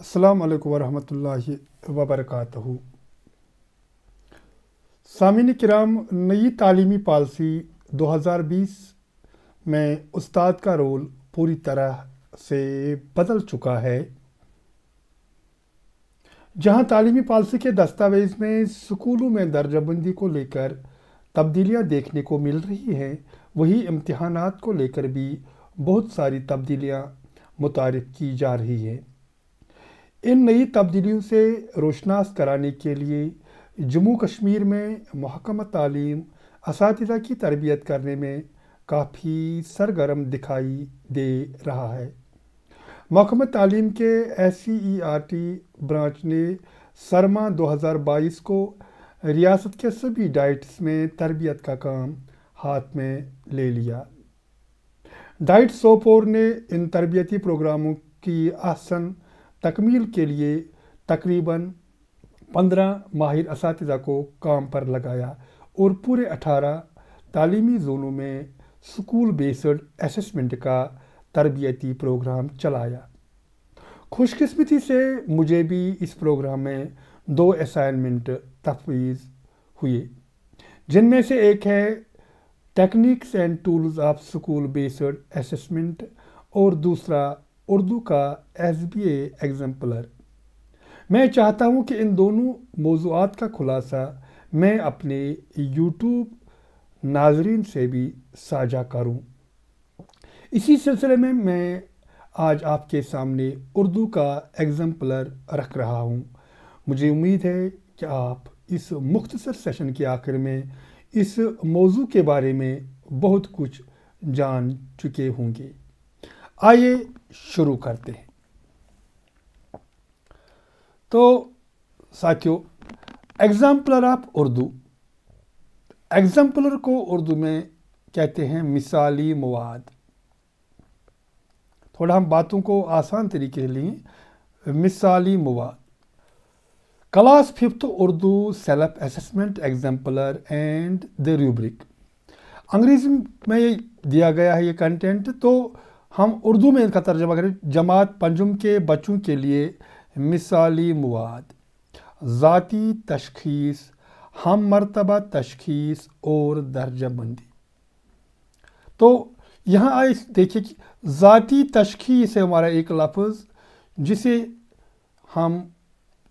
अस्सलाम वालेकुम वरहमतुल्लाहि वबरकatuहू सामिन कराम नई तालीमी पॉलिसी 2020 में उस्ताद का रोल पूरी तरह से बदल चुका है जहां तालीमी पॉलिसी के दस्तावेज़ में स्कूलों में दर्जाबंदी को लेकर तब्दीलियां देखने को मिल रही हैं वही इम्तहानात को लेकर भी बहुत सारी तब्दीलियां मुतारफ़ की जा रही हैं इन नई तब्दीलियों से रोशनास कराने के लिए जम्मू कश्मीर में महकमा तालीम इस की तरबियत करने में काफ़ी सरगर्म दिखाई दे रहा है महकम तालीम के S E R T branch ने सरमा 2022 को रियासत के सभी डाइट्स में तरबियत का काम हाथ में ले लिया डाइट सोपोर ने इन तरबियती प्रोग्रामों की आसन तकमील के लिए तकरीबन पंद्रह माहिर इस को काम पर लगाया और पूरे अठारह तालीमी जोनों में स्कूल बेस्ड असमेंट का तरबियती प्रोग्राम चलाया खुशकस्मती से मुझे भी इस प्रोग्राम में दो असाइनमेंट तफवीज़ हुए जिनमें से एक है techniques and tools of school based assessment और दूसरा उर्दू का एस बी एग्जाम्पलर मैं चाहता हूँ कि इन दोनों मौजूद का खुलासा मैं अपने यूट्यूब नाजरीन से भी साझा करूँ इसी सिलसिले में मैं आज आपके सामने उर्दू का एग्जाम्पलर रख रहा हूँ मुझे उम्मीद है कि आप इस मुख्तसर सेशन के आखिर में इस मौजू के बारे में बहुत कुछ जान चुके होंगे आइए शुरू करते हैं तो साथियों एग्जाम्पलर ऑफ उर्दू एग्जाम्पलर को उर्दू में कहते हैं मिसाली मवाद थोड़ा हम बातों को आसान तरीके से लें मिसाली मवाद class fifth Urdu self assessment exemplar and the rubric अंग्रेजी में दिया गया है ये कंटेंट तो हम उर्दू में इनका तर्जमा करें जमात पंजुम के बच्चों के लिए मिसाली मवाद ज़ाती तशखीस हम मरतबा तशखीस और दर्जाबंदी तो यहाँ आए देखिए कि ज़ाती तशखीस है हमारा एक लफ्ज़ जिसे हम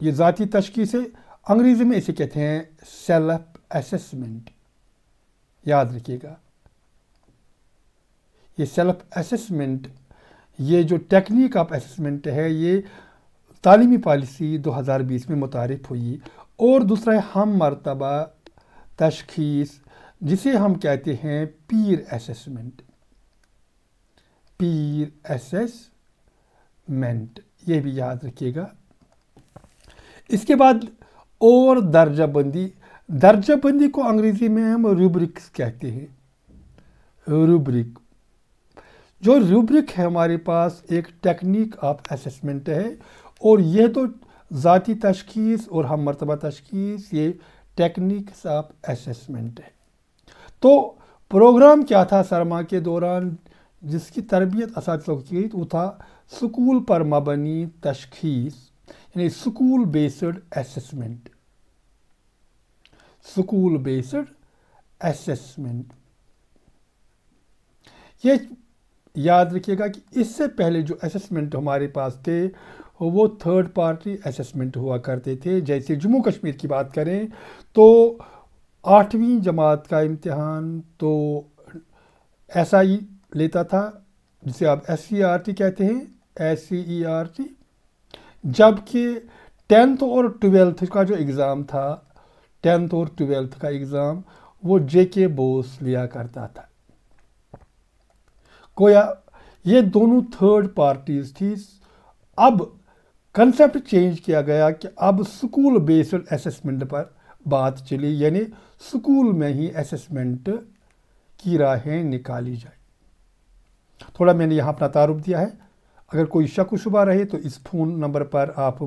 ये ज़ाती तशखीस है अंग्रेज़ी में इसे कहते हैं सेल्फ असेसमेंट याद रखिएगा ये सेल्फ असेसमेंट ये जो टेक्निक ऑफ असेसमेंट है ये तालीमी पॉलिसी 2020 में मुतारफ़ हुई और दूसरा है हम मरतबा तशखीस जिसे हम कहते हैं पीर असेसमेंट पीर असेसमेंट ये भी याद रखिएगा इसके बाद और दर्जाबंदी दर्जाबंदी को अंग्रेज़ी में हम रूब्रिक्स कहते हैं रूब्रिक जो रूब्रिक है हमारे पास एक टेक्निक ऑफ असेसमेंट है और यह तो ज़ाती तशखीस और हम मरतबा तशखीस ये टेक्निक्स ऑफ असेसमेंट है तो प्रोग्राम क्या था सरमा के दौरान जिसकी तरबियत इस की वो था स्कूल पर मबनी तशखीस यानी school based assessment school based assessment ये याद रखिएगा कि इससे पहले जो असेसमेंट हमारे पास थे वो थर्ड पार्टी असेसमेंट हुआ करते थे जैसे जम्मू कश्मीर की बात करें तो आठवीं जमात का इम्तहान तो एस आई लेता था जिसे आप एस सी आर टी कहते हैं S C E R T जबकि टेंथ और ट्वेल्थ का जो एग्ज़ाम था टेंथ और ट्वेल्थ का एग्ज़ाम वो जे के बोस लिया करता था कोया ये दोनों थर्ड पार्टीज थी अब कंसेप्ट चेंज किया गया कि अब स्कूल बेस्ड असेसमेंट पर बात चली यानी स्कूल में ही असेसमेंट की राहें निकाली जाए थोड़ा मैंने यहाँ अपना तारुफ दिया है अगर कोई शक शुबा रहे तो इस फ़ोन नंबर पर आप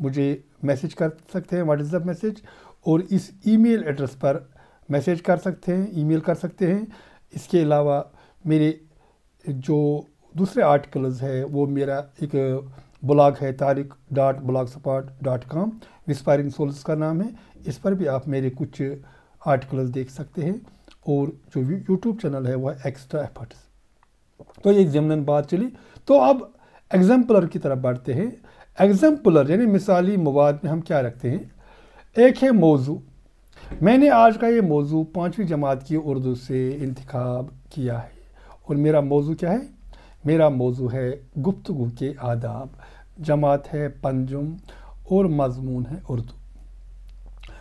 मुझे मैसेज कर सकते हैं व्हाट इज़ द मैसेज और इस ईमेल एड्रेस पर मैसेज कर सकते हैं ईमेल कर सकते हैं इसके अलावा मेरे जो दूसरे आर्टिकल्स है वो मेरा एक ब्लॉग है Tariq dot blogspot dot com inspiring souls का नाम है इस पर भी आप मेरे कुछ आर्टिकल्स देख सकते हैं और जो यूट्यूब चैनल है वह एक्स्ट्रा एफर्ट्स तो ये जमनन बात चली तो अब एग्जाम्पलर की तरफ बढ़ते हैं एग्जाम्पलर यानी मिसाली मवाद में हम क्या रखते हैं एक है मौजू मैंने आज का ये मौजू पाँचवीं जमात की उर्दू से इंतखब किया है और मेरा मौजू क्या है मेरा मौजू है गुफ्तु के आदाब जमात है पंजुम और मजमून है उर्दू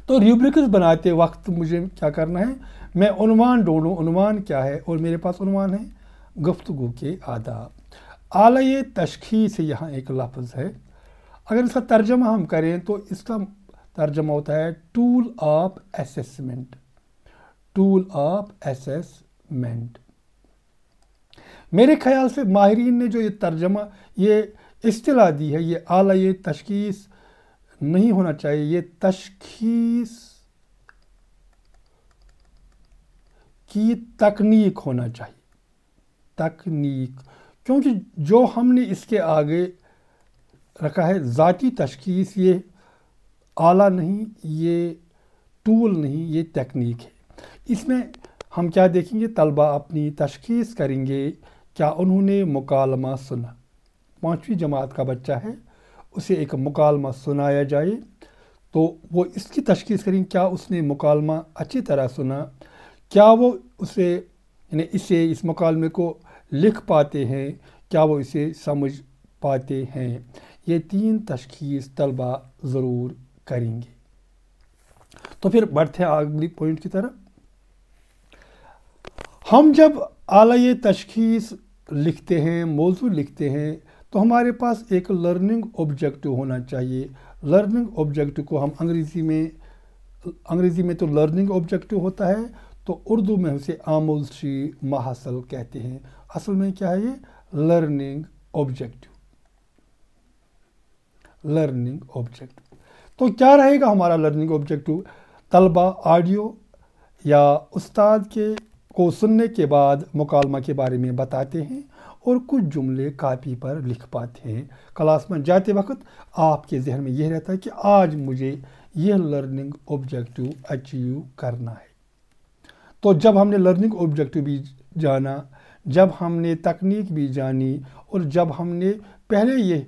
तो रूब्रिक्स बनाते वक्त मुझे क्या करना है मैं उनवान ढूंढूँ उनवान क्या है और मेरे पास उनवान है गुफ्तु के आदाब आलय तशखी से यहाँ एक लफ्ज़ है अगर इसका तर्जमा हम करें तो इसका तर्जमा होता है tool of assessment tool of assessment मेरे ख्याल से माहरीन ने जो ये तर्जमा ये अतला दी है ये आला ये तशखीस नहीं होना चाहिए ये तशखीस की तकनीक होना चाहिए तकनीक क्योंकि जो हमने इसके आगे रखा है ज़ाती तशखीस ये आला नहीं ये टूल नहीं ये तकनीक है इसमें हम क्या देखेंगे तलबा अपनी तशखीस करेंगे क्या उन्होंने मुकालमा सुना पाँचवीं जमात का बच्चा है उसे एक मुकालमा सुनाया जाए तो वो इसकी तशखीस करें क्या उसने मुकालमा अच्छी तरह सुना क्या वो उसे यानी इसे इस मुकालमे को लिख पाते हैं क्या वो इसे समझ पाते हैं ये तीन तशखीस तलबा ज़रूर करेंगे तो फिर बढ़ते हैं अगली पॉइंट की तरफ हम जब आला तशखीस लिखते हैं मौजू लिखते हैं तो हमारे पास एक लर्निंग ऑब्जेक्टिव होना चाहिए लर्निंग ऑब्जेक्टिव को हम अंग्रेज़ी में अंग्रेज़ी में तो लर्निंग ऑब्जेक्टिव होता है तो उर्दू में उसे आमोलशी महासल कहते हैं असल में क्या है ये लर्निंग ऑब्जेक्टिव लर्निंग ऑब्जेक्टिव तो क्या रहेगा हमारा लर्निंग ऑब्जेक्टिव तलबा ऑडियो या उस्ताद के को सुनने के बाद मुकालमा के बारे में बताते हैं और कुछ जुमले कापी पर लिख पाते हैं क्लास में जाते वक्त आपके जहन में यह रहता है कि आज मुझे यह लर्निंग ऑब्जेक्टिव अचीव करना है तो जब हमने लर्निंग ऑब्जेक्टिव भी जाना जब हमने तकनीक भी जानी और जब हमने पहले ये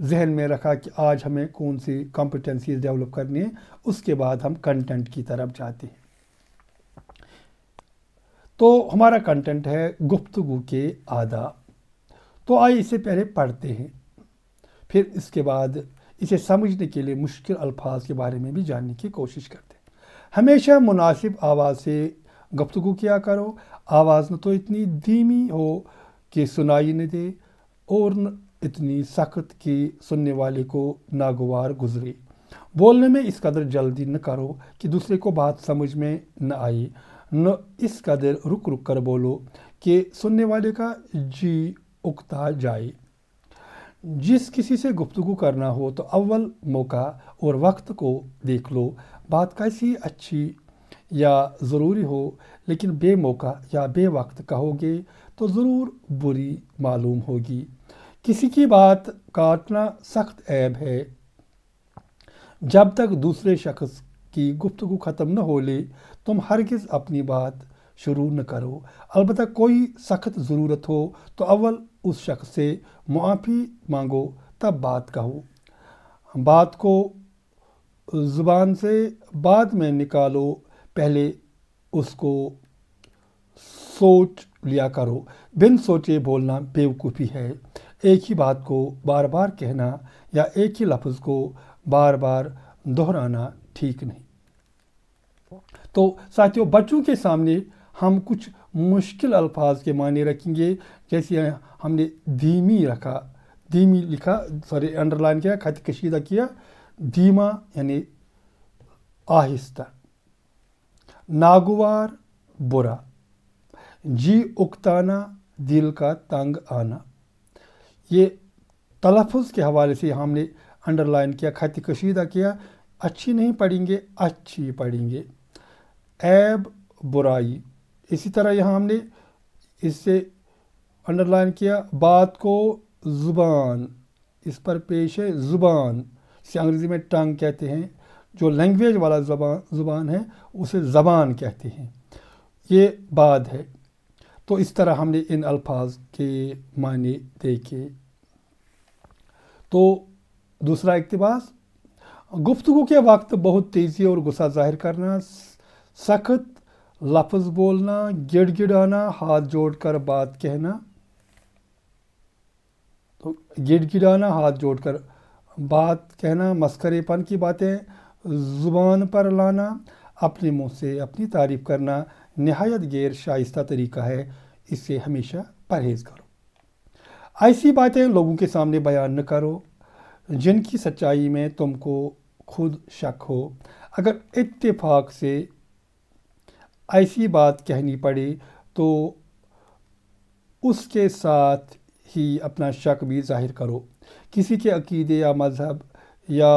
जहन में रखा कि आज हमें कौन सी कॉम्पिटेंसीज डेवलप करनी है उसके बाद हम कंटेंट की तरफ जाते हैं तो हमारा कंटेंट है गुफ्तगु के आदा तो आइए इसे पहले पढ़ते हैं फिर इसके बाद इसे समझने के लिए मुश्किल अल्फाज के बारे में भी जानने की कोशिश करते हैं हमेशा मुनासिब आवाज़ से गुफ्तु किया करो आवाज़ न तो इतनी धीमी हो कि सुनाई न दे और न इतनी सख्त कि सुनने वाले को नागवार गुजरे बोलने में इस कदर जल्दी न करो कि दूसरे को बात समझ में न आए न इस कदर रुक रुक कर बोलो कि सुनने वाले का जी उकता जाए जिस किसी से गुफ्तु करना हो तो अव्वल मौका और वक्त को देख लो बात कैसी अच्छी या ज़रूरी हो लेकिन बेमौका या बे वक्त कहोगे तो ज़रूर बुरी मालूम होगी किसी की बात काटना सख्त ऐब है जब तक दूसरे शख्स की गुफ्तु ख़त्म न हो ले तुम हरगिज़ अपनी बात शुरू न करो अलबत् कोई सख्त ज़रूरत हो तो अव्वल उस शख्स से मुआफ़ी मांगो तब बात कहो बात को ज़ुबान से बाद में निकालो पहले उसको सोच लिया करो बिन सोचे बोलना बेवकूफ़ी है एक ही बात को बार बार कहना या एक ही लफ्ज़ को बार बार दोहराना ठीक नहीं तो साथियों बच्चों के सामने हम कुछ मुश्किल अल्फाज के मान रखेंगे जैसे हमने धीमी रखा धीमी लिखा सॉरी अंडरलाइन किया खत कशीदा किया धीमा यानी आहिस्ता नागवार बुरा जी उकताना दिल का तंग आना ये तलफ़ के हवाले से हमने अंडरलाइन किया खत कशीदा किया अच्छी नहीं पढ़ेंगे अच्छी पढ़ेंगे ऐब बुराई इसी तरह यहाँ हमने इससे अंडरलाइन किया बात को ज़ुबान इस पर पेश है ज़ुबान जिसे अंग्रेज़ी में टंग कहते हैं जो लैंग्वेज वाला ज़बान ज़ुबान है उसे ज़बान कहते हैं ये बात है तो इस तरह हमने इन अल्फाज के मायने देखे तो दूसरा इकतबास गुफ्तु के वक्त बहुत तेज़ी और गुस्सा ज़ाहिर करना सख्त लफ्ज़ बोलना गिड़गिड़ाना हाथ जोड़कर बात कहना तो गिड़गिड़ाना हाथ जोड़कर बात कहना मस्करेपन की बातें ज़ुबान पर लाना अपने मुंह से अपनी तारीफ़ करना नहायत गैर शाइस्ता तरीका है इससे हमेशा परहेज़ करो ऐसी बातें लोगों के सामने बयान न करो जिनकी सच्चाई में तुमको खुद शक हो अगर इत्तेफाक से ऐसी बात कहनी पड़े तो उसके साथ ही अपना शक भी जाहिर करो किसी के अकीदे या मज़हब या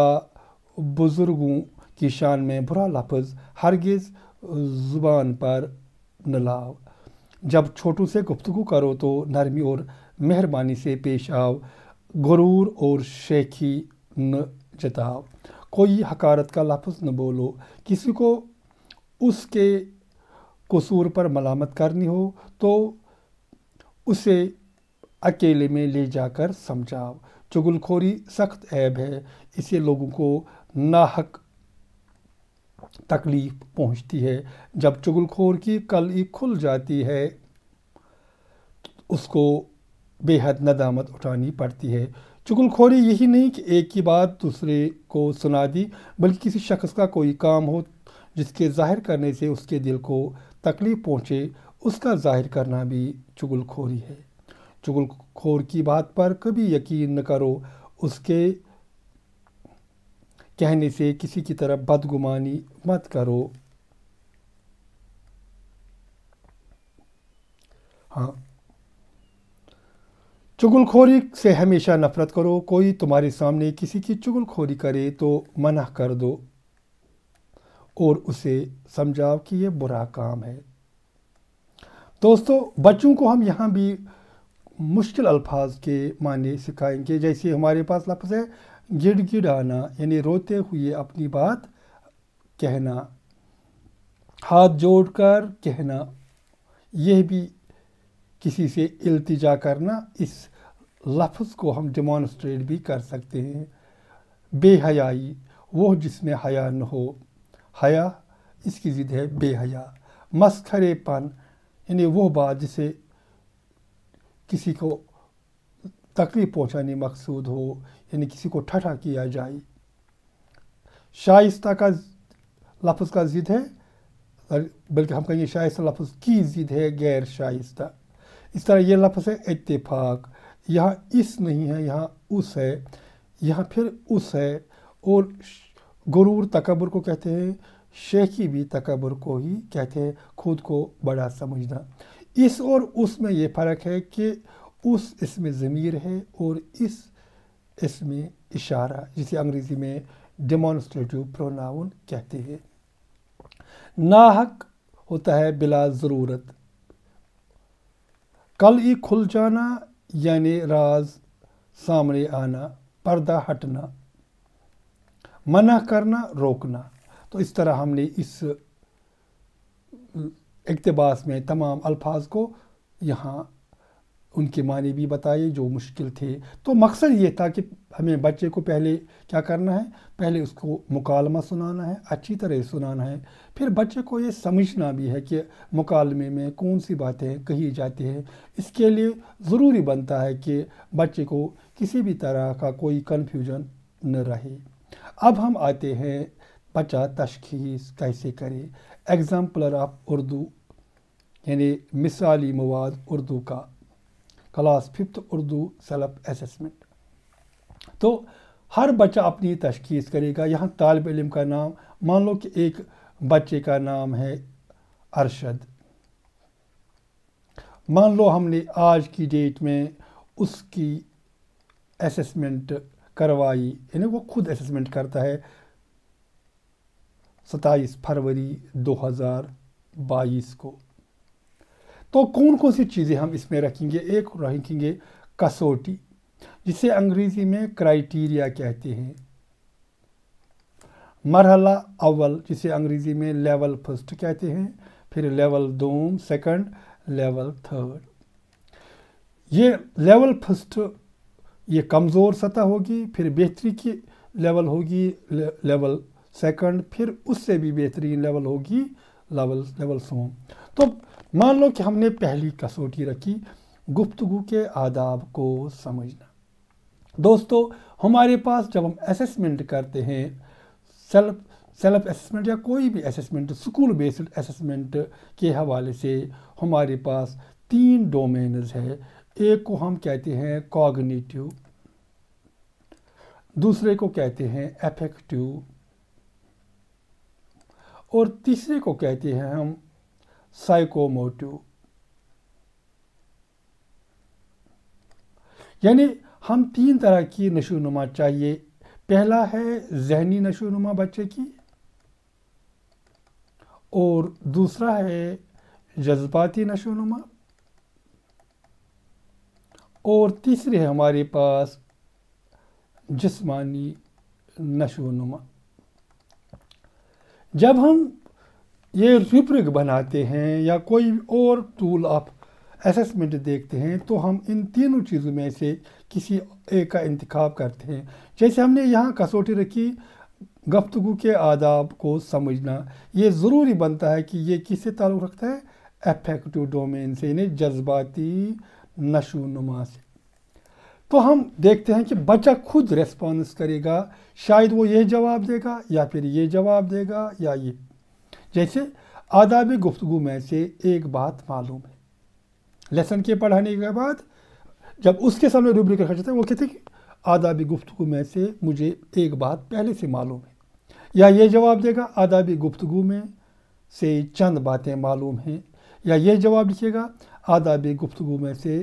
बुज़ुर्गों की शान में बुरा लफज हरगिज़ ज़ुबान पर न लाओ जब छोटू से गुफ्तु करो तो नरमी और मेहरबानी से पेश आओ गुरूर और शेखी न जताओ कोई हकारत का लफ्ज़ न बोलो किसी को उसके कसूर पर मलामत करनी हो तो उसे अकेले में ले जाकर समझाओ चुगलखोरी सख्त ऐब है इसे लोगों को नाहक तकलीफ पहुंचती है जब चुगलखोर की कल ही खुल जाती है उसको बेहद नदामत उठानी पड़ती है चुगलखोरी यही नहीं कि एक ही बात दूसरे को सुना दी बल्कि किसी शख्स का कोई काम हो जिसके जाहिर करने से उसके दिल को तकलीफ पहुँचे उसका जाहिर करना भी चुगलखोरी है चुगलखोर की बात पर कभी यकीन न करो उसके कहने से किसी की तरफ बदगुमानी मत करो हाँ चुगलखोरी से हमेशा नफरत करो कोई तुम्हारे सामने किसी की चुगलखोरी करे तो मना कर दो और उसे समझाओ कि ये बुरा काम है दोस्तों बच्चों को हम यहाँ भी मुश्किल अल्फाज के माने सिखाएंगे जैसे हमारे पास लफ्ज़ है गिड़गिड़ाना यानी रोते हुए अपनी बात कहना हाथ जोड़कर कहना यह भी किसी से इल्तिजा करना इस लफ्ज़ को हम डिमॉन्स्ट्रेट भी कर सकते हैं बेहयाई वो जिसमें हया न हो हया इसकी ज़िद है बेहया मस्खरेपन यानी वो बात जिसे किसी को तकलीफ पहुंचानी मकसूद हो यानी किसी को ठठा किया जाए शाइस्ता का लफ्ज़ का ज़िद है बल्कि हम कहेंगे शाइस्ता लफ्ज़ की ज़िद है गैर शाइस्ता इस तरह ये लफ्ज़ है इतफाक़ यहाँ इस नहीं है यहाँ उस है यहाँ फिर उस है और गुरूर तकबर को कहते हैं शेखी भी तकबर को ही कहते हैं खुद को बड़ा समझना इस और उस में ये फ़र्क है कि उस इसमें ज़मीर है और इस इसमें इशारा जिसे अंग्रेज़ी में डिमॉन्स्ट्रेटिव प्रोनाउन कहते हैं नाहक होता है बिला ज़रूरत कल ही खुल जाना यानी राज सामने आना पर्दा हटना मना करना रोकना तो इस तरह हमने इस इकतबास में तमाम अल्फाज को यहाँ उनके माने भी बताए जो मुश्किल थे तो मकसद ये था कि हमें बच्चे को पहले क्या करना है पहले उसको मुकालमा सुनाना है अच्छी तरह सुनाना है फिर बच्चे को ये समझना भी है कि मुकालमे में कौन सी बातें कही जाती है इसके लिए ज़रूरी बनता है कि बच्चे को किसी भी तरह का कोई कन्फ्यूजन न रहे अब हम आते हैं बचा तशखीस कैसे करें एग्ज़ाम्पलर ऑफ उर्दू यानी मिसाली मवाद उर्दू का class fifth Urdu self assessment तो हर बच्चा अपनी तशखीस करेगा यहाँ तालब इलम का नाम मान लो कि एक बच्चे का नाम है अरशद मान लो हमने आज की डेट में उसकी असेसमेंट करवाई यानी वो खुद असेसमेंट करता है सताईस फरवरी 2022 को तो कौन कौन सी चीज़ें हम इसमें रखेंगे एक रखेंगे कसौटी जिसे अंग्रेज़ी में क्राइटेरिया कहते हैं मरहला अव्वल जिसे अंग्रेज़ी में लेवल फर्स्ट कहते हैं फिर लेवल दोम सेकंड लेवल थर्ड ये लेवल फर्स्ट ये कमज़ोर सतह होगी फिर बेहतरी की लेवल होगी लेवल सेकंड फिर उससे भी बेहतरीन लेवल होगी लेवल लेवल सोम तो मान लो कि हमने पहली कसौटी रखी गुफ्तगु के आदाब को समझना दोस्तों हमारे पास जब हम असेसमेंट करते हैं सेल्फ सेल्फ असेसमेंट या कोई भी असेसमेंट स्कूल बेस्ड असेसमेंट के हवाले से हमारे पास तीन डोमेन्स है एक को हम कहते हैं कॉग्निटिव दूसरे को कहते हैं एफेक्टिव और तीसरे को कहते हैं हम साइकोमोटिव यानी हम तीन तरह की नशोनुमा चाहिए पहला है जहनी नशोनुमा बच्चे की और दूसरा है जज्बाती नशोनुमा और तीसरे है हमारे पास जिस्मानी नशो नुमा जब हम ये रिब्रिक बनाते हैं या कोई और टूल आप असेसमेंट देखते हैं तो हम इन तीनों चीज़ों में से किसी एक का इंतखब करते हैं जैसे हमने यहाँ कसौटी रखी गफ्तु के आदाब को समझना ये ज़रूरी बनता है कि ये किससे ताल्लुक़ रखता है एफेक्टिव डोमेन से यानी जज्बाती नशो नुमा से तो हम देखते हैं कि बच्चा खुद रेस्पॉन्स करेगा शायद वो ये जवाब देगा या फिर ये जवाब देगा या ये जैसे आदाब गुफ्तु में से एक बात मालूम है लेसन के पढ़ाने के बाद जब उसके सामने रूबरी रखा जाता है वो कहते हैं कि आदाबी गुफ्तु में से मुझे एक बात पहले से मालूम है या ये जवाब देगा आदाबी गुफ्तु में से चंद बातें मालूम हैं या ये जवाब लिखेगा आदाबी गुफ्तु में से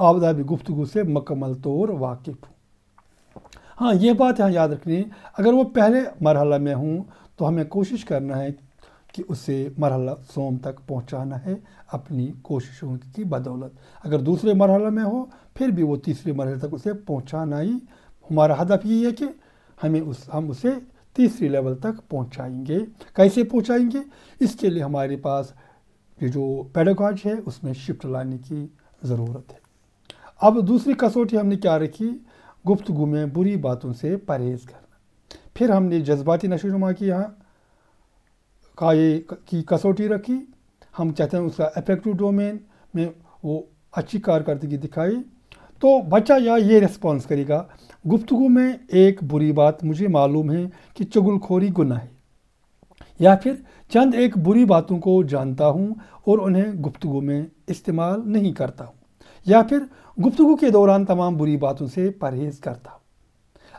आदाबी गुफ्तु से मकमल तौर वाकिफ़ हूँ हाँ ये बात यहाँ याद रखनी अगर वो पहले मरहला में हूँ तो हमें कोशिश करना है कि उसे मरहला सोम तक पहुँचाना है अपनी कोशिशों की बदौलत अगर दूसरे मरहला में हो फिर भी वो तीसरे मरहल तक उसे पहुँचाना ही हमारा हदफ यही है कि हमें उस हम उसे तीसरी लेवल तक पहुँचाएँगे कैसे पहुँचाएँगे इसके लिए हमारे पास ये जो पेडोकॉज है उसमें शिफ्ट लाने की ज़रूरत है अब दूसरी कसौटी हमने क्या रखी गुप्त में बुरी बातों से परहेज़ करना फिर हमने जज्बाती नशोनुमा की यहाँ का ये की कसौटी रखी हम चाहते हैं उसका अफेक्टिव डोमेन में वो अच्छी कारकर्दगी दिखाई तो बच्चा या ये रिस्पॉन्स करेगा गुफ्तु में एक बुरी बात मुझे मालूम है कि चुगुलखोरी गुना है या फिर चंद एक बुरी बातों को जानता हूँ और उन्हें गुफ्तु में इस्तेमाल नहीं करता हूँ या फिर गुफ्तु के दौरान तमाम बुरी बातों से परहेज़ करता हूँ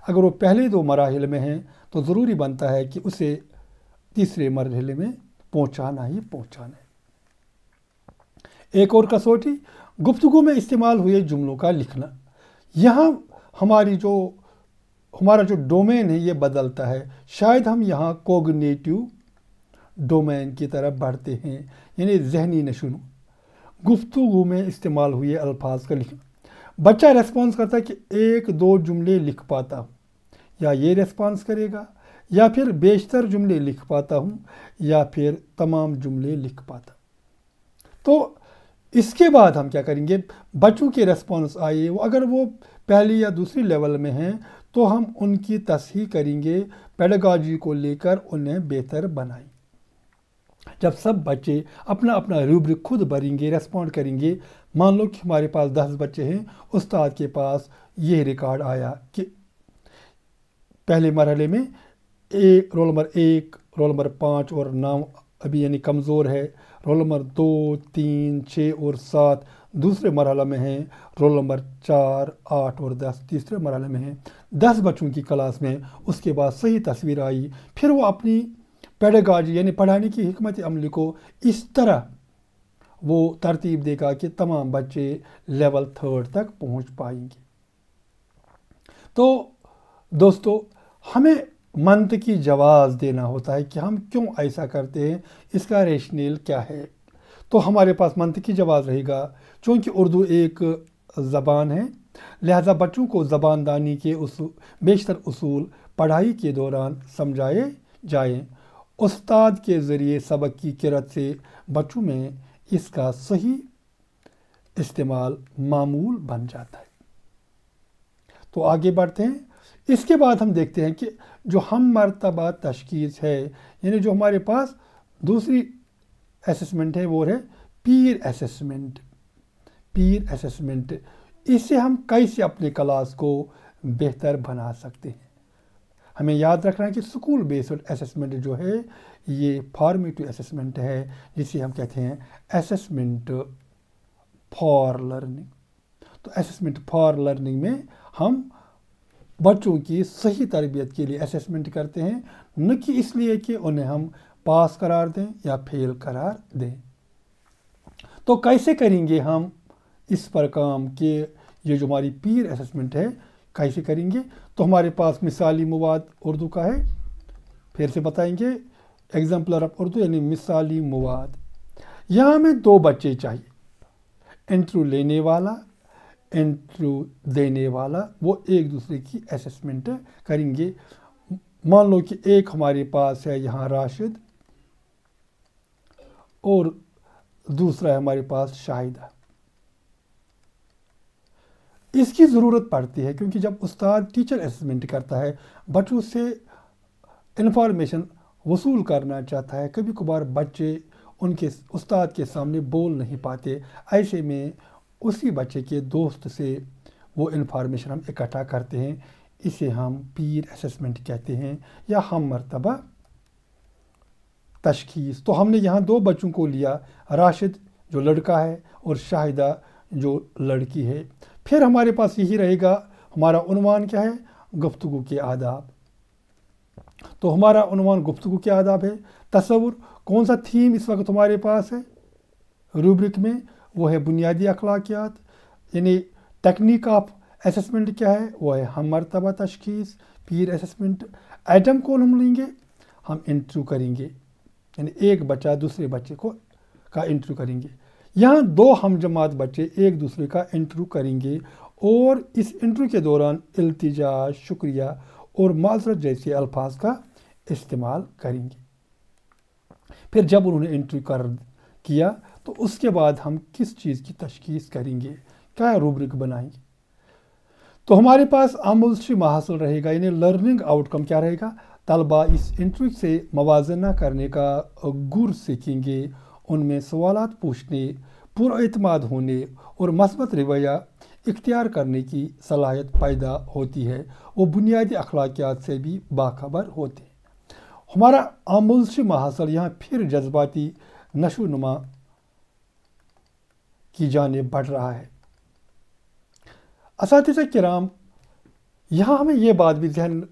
अगर वो पहले दो मराहल में हैं तो ज़रूरी बनता है कि उसे तीसरे मरहले में पहुँचाना ही पहुँचाना है एक और कसौटी गुफ्तु में इस्तेमाल हुए जुमलों का लिखना यहाँ हमारी जो हमारा जो डोमेन है ये बदलता है शायद हम यहाँ कोगनेटिव डोमेन की तरफ बढ़ते हैं यानी जहनी नशुन गुफ्तु में इस्तेमाल हुए अल्फाज का लिख बच्चा रेस्पॉन्स करता है कि एक दो जुमले लिख पाता हूँ या ये रेस्पॉन्स करेगा या फिर बेशतर जुमले लिख पाता हूँ या फिर तमाम जुमले लिख पाता तो इसके बाद हम क्या करेंगे बच्चों के रेस्पॉन्स आए वो अगर वो पहली या दूसरी लेवल में हैं तो हम उनकी तस्ही करेंगे पेडागॉजी को लेकर उन्हें बेहतर बनाएंगे जब सब बच्चे अपना अपना रूब्रिक खुद भरेंगे रेस्पॉन्ड करेंगे मान लो कि हमारे पास दस बच्चे हैं उस्ताद के पास यह रिकॉर्ड आया कि पहले मरहले में एक रोल नंबर एक रोल नंबर पाँच और नाम अभी यानी कमज़ोर है रोल नंबर दो तीन छः और सात दूसरे मरहल में हैं रोल नंबर चार आठ और दस तीसरे मरहल में हैं दस बच्चों की क्लास में उसके बाद सही तस्वीर आई फिर वो अपनी पैडागॉजी यानी पढ़ाने की हमत अमली को इस तरह वो तरतीब देगा कि तमाम बच्चे लेवल थर्ड तक पहुंच पाएंगे तो दोस्तों हमें मंत की जवाब देना होता है कि हम क्यों ऐसा करते हैं इसका रेशनेल क्या है तो हमारे पास मंत की जवाब रहेगा चूँकि उर्दू एक ज़बान है लिहाजा बच्चों को ज़बानदानी के उस बेशतर उसूल पढ़ाई के दौरान समझाए जाएँ उस्ताद के ज़रिए सबक की किरत से बच्चों में इसका सही इस्तेमाल मामूल बन जाता है तो आगे बढ़ते हैं इसके बाद हम देखते हैं कि जो हम मरतबा तशखीस है यानी जो हमारे पास दूसरी असमेंट है वो है पीर असमेंट पीर असमेंट इससे हम कैसे अपने क्लास को बेहतर बना सकते हैं हमें याद रखना है कि स्कूल बेस्ड असेसमेंट जो है ये फॉर्मेटिव असेसमेंट है जिसे हम कहते हैं असेसमेंट फॉर लर्निंग तो असेसमेंट फॉर लर्निंग में हम बच्चों की सही तरबियत के लिए असेसमेंट करते हैं न कि इसलिए कि उन्हें हम पास करार दें या फेल करार दें तो कैसे करेंगे हम इस पर काम के ये जो हमारी पीर असेसमेंट है कैसे करेंगे तो हमारे पास मिसाली मवाद उर्दू का है फिर से बताएंगे एग्जाम्पलर ऑफ उर्दू यानी मिसाली मवाद यहाँ हमें दो बच्चे चाहिए इंटरव्यू लेने वाला इंटरव्यू देने वाला वो एक दूसरे की असेसमेंट करेंगे मान लो कि एक हमारे पास है यहाँ राशिद और दूसरा है हमारे पास शाहिदा इसकी ज़रूरत पड़ती है क्योंकि जब उस्ताद टीचर असमेंट करता है बच्चों से इन्फॉर्मेशन वसूल करना चाहता है कभी कभार बच्चे उनके उस्ताद के सामने बोल नहीं पाते ऐसे में उसी बच्चे के दोस्त से वो इन्फॉर्मेशन हम इकट्ठा करते हैं इसे हम पीर असमेंट कहते हैं या हम मरतबा तशखीस तो हमने यहाँ दो बच्चों को लिया राशिद जो लड़का है और शाहिदा जो लड़की है फिर हमारे पास यही रहेगा हमारा उनवान क्या है गुफ्तु के आदाब तो हमारा उनवान गुफ्तु के आदाब है तस्वुर कौन सा थीम इस वक्त हमारे पास है रूब्रिक में वो है बुनियादी अखलाकियात यानी टेक्निक ऑफ असेसमेंट क्या है वो है हम मरतबा तशखीस पीर असेसमेंट आइटम कौन हम लेंगे हम इंटरव्यू करेंगे यानी एक बच्चा दूसरे बच्चे को का इंटरव्यू करेंगे यहाँ दो हम जमात बच्चे एक दूसरे का इंटरव्यू करेंगे और इस इंटरव्यू के दौरान अल्तजा शुक्रिया और माजरत जैसे अल्फाज का इस्तेमाल करेंगे फिर जब उन्होंने इंटरव्यू कर किया तो उसके बाद हम किस चीज़ की तशखीस करेंगे क्या रूब्रिक बनाएंगे तो हमारे पास आमोशी महासिल रहेगा यानी लर्निंग आउटकम क्या रहेगा तलबा इस इंटरव्यू से मवाजना करने का गुर सीखेंगे उनमें सवाल पूछने पुरातमाद होने और मस्बत रवैया इख्तियार करने की सलाहियत पैदा होती है वो बुनियादी अखलाकियात से भी बाखबर होते हैं हमारा आमुल से महासल यहाँ फिर जज्बाती नशो नुमा की जानब बढ़ रहा है इस कराम यहाँ हमें यह बात भी जहन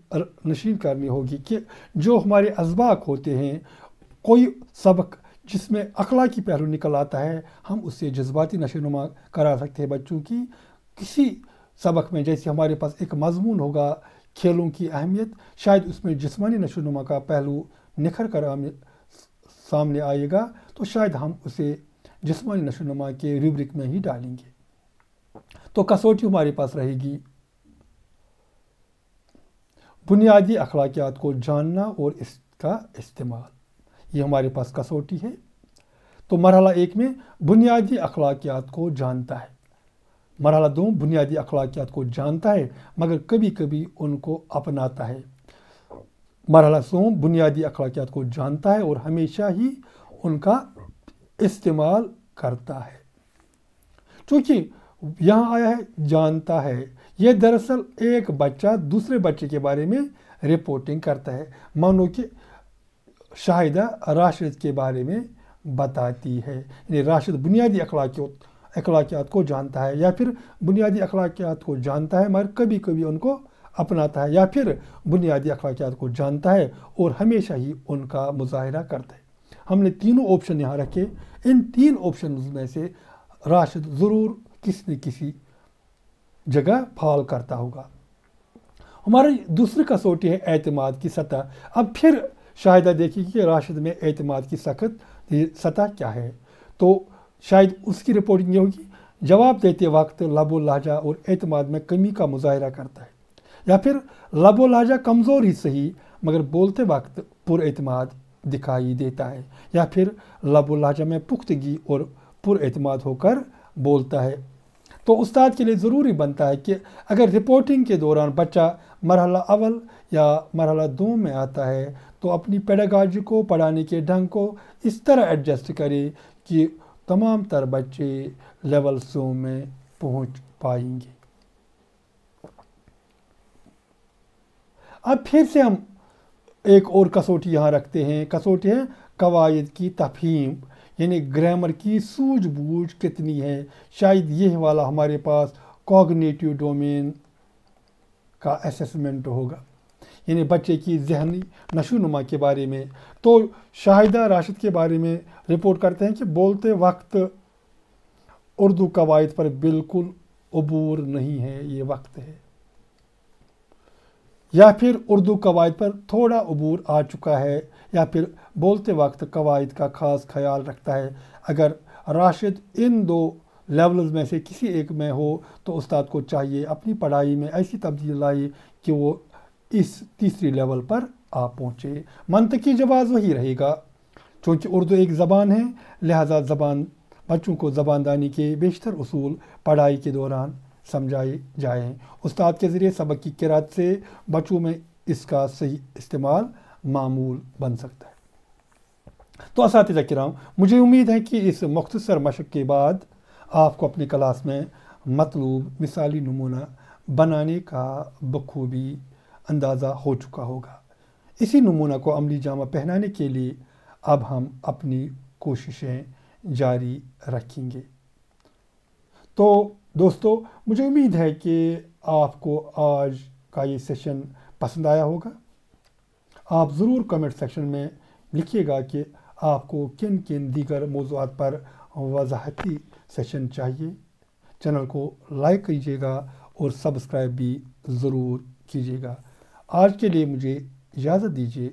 नशीन करनी होगी कि जो हमारे इसबाक होते हैं कोई सबक जिसमें की पहलू निकल आता है हम उससे जज्बाती नशोनुमा करा सकते हैं बच्चों की किसी सबक में जैसे हमारे पास एक मजमून होगा खेलों की अहमियत शायद उसमें जिसमानी नशोनुमा का पहलू निखर कर सामने आएगा तो शायद हम उसे जिसमानी नशोनुमा के रूब्रिक में ही डालेंगे तो कसौटी हमारे पास रहेगी बुनियादी अखलाकियात को जानना और इसका इस्तेमाल ये हमारे पास कसौटी है तो मरहला एक में बुनियादी अखलाकियात को जानता है मरहला दो बुनियादी अखलाकियात को जानता है मगर कभी कभी उनको अपनाता है मरहला सो बुनियादी अखलाकियात को जानता है और हमेशा ही उनका इस्तेमाल करता है चूँकि यहाँ आया है जानता है यह दरअसल एक बच्चा दूसरे बच्चे के बारे में रिपोर्टिंग करता है मानो कि शाहिदा राशिद के बारे में बताती है यानी राशिद बुनियादी अखलाकियत अखलाकियात को जानता है या फिर बुनियादी अखलाकियात को जानता है मगर कभी कभी उनको अपनाता है या फिर बुनियादी अखलाकियात को जानता है और हमेशा ही उनका मुजाहरा करता है हमने तीनों ऑप्शन यहाँ रखे इन तीन ऑप्शन में से राशिद ज़रूर किसी न किसी जगह फॉल करता होगा हमारी दूसरी कसौटी है एतमाद की सतह अब फिर शायद देखिए कि राशिद में अतमाद की सख्त सतह क्या है तो शायद उसकी रिपोर्टिंग ये होगी जवाब देते वक्त लबो लहजा और अतमाद में कमी का मुजाहरा करता है या फिर लबो लहजा कमज़ोर ही सही मगर बोलते वक्त पुरमाद दिखाई देता है या फिर लबो लहजा में पुख्तगी और पुरमाद होकर बोलता है तो उस्ताद के लिए ज़रूरी बनता है कि अगर रिपोर्टिंग के दौरान बच्चा मरहला अवल या मरहला दो में आता है तो अपनी पैडागॉजी को पढ़ाने के ढंग को इस तरह एडजस्ट करें कि तमाम तर बच्चे लेवल सो में पहुंच पाएंगे अब फिर से हम एक और कसौटी यहाँ रखते हैं कसौटी है कवायद की तफहीम यानी ग्रामर की सूझबूझ कितनी है शायद यह वाला हमारे पास कॉग्नेटिव डोमेन का असेसमेंट होगा यानी बच्चे की जहनी नशोनुमा के बारे में तो शाहिदा राशिद के बारे में रिपोर्ट करते हैं कि बोलते वक्त उर्दू कवायद पर बिल्कुल अबूर नहीं है ये वक्त है या फिर उर्दू कवायद पर थोड़ा अबूर आ चुका है या फिर बोलते वक्त कवायद का ख़ास ख्याल रखता है अगर राशिद इन दो लेवल्स में से किसी एक में हो तो उस्ताद को चाहिए अपनी पढ़ाई में ऐसी तब्दील लाई कि वो इस तीसरी लेवल पर आ पहुँचे मनतकी जवाब वही रहेगा चूँकि उर्दू एक ज़बान है लिहाजा ज़बान बच्चों को ज़बानदानी के बेशतर असूल पढ़ाई के दौरान समझाए जाएँ उस्ताद के ज़रिए सबक की किरात से बच्चों में इसका सही इस्तेमाल मामूल बन सकता है तो इस कराम मुझे उम्मीद है कि इस मख्तसर मशक़ के बाद आपको अपनी क्लास में मतलूब मिसाली नमूना बनाने का बखूबी अंदाज़ा हो चुका होगा इसी नमूना को अमली जामा पहनाने के लिए अब हम अपनी कोशिशें जारी रखेंगे तो दोस्तों मुझे उम्मीद है कि आपको आज का ये सेशन पसंद आया होगा आप ज़रूर कमेंट सेक्शन में लिखिएगा कि आपको किन किन दीगर मौजूद पर वजाहती सेशन चाहिए चैनल को लाइक कीजिएगा और सब्सक्राइब भी ज़रूर कीजिएगा आज के लिए मुझे इजाज़त दीजिए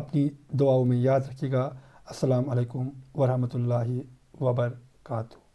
अपनी दुआओं में याद रखिएगा असलकम वरहमल वबरकू